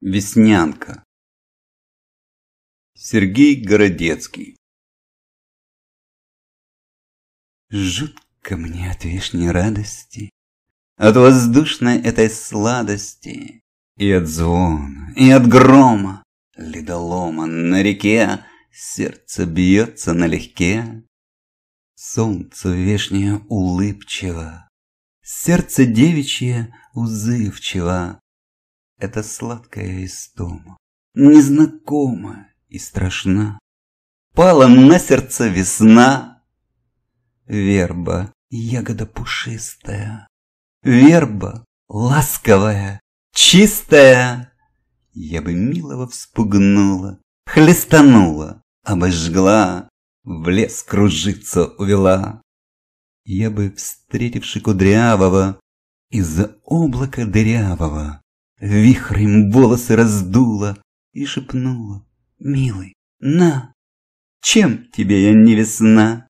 Веснянка Сергей Городецкий Жутко мне от вешней радости, От воздушной этой сладости, И от звона, и от грома, Ледолома на реке, Сердце бьется налегке. Солнце вешнее улыбчиво, Сердце девичье узывчиво, эта сладкая истома, незнакома и страшна. Пала на сердце весна. Верба, ягода пушистая, Верба, ласковая, чистая. Я бы милого вспугнула, хлестанула, обожгла, В лес кружиться увела. Я бы, встретивши кудрявого, Из-за облака дырявого, вихрем волосы раздула и шепнула. «Милый, на! Чем тебе я не весна?»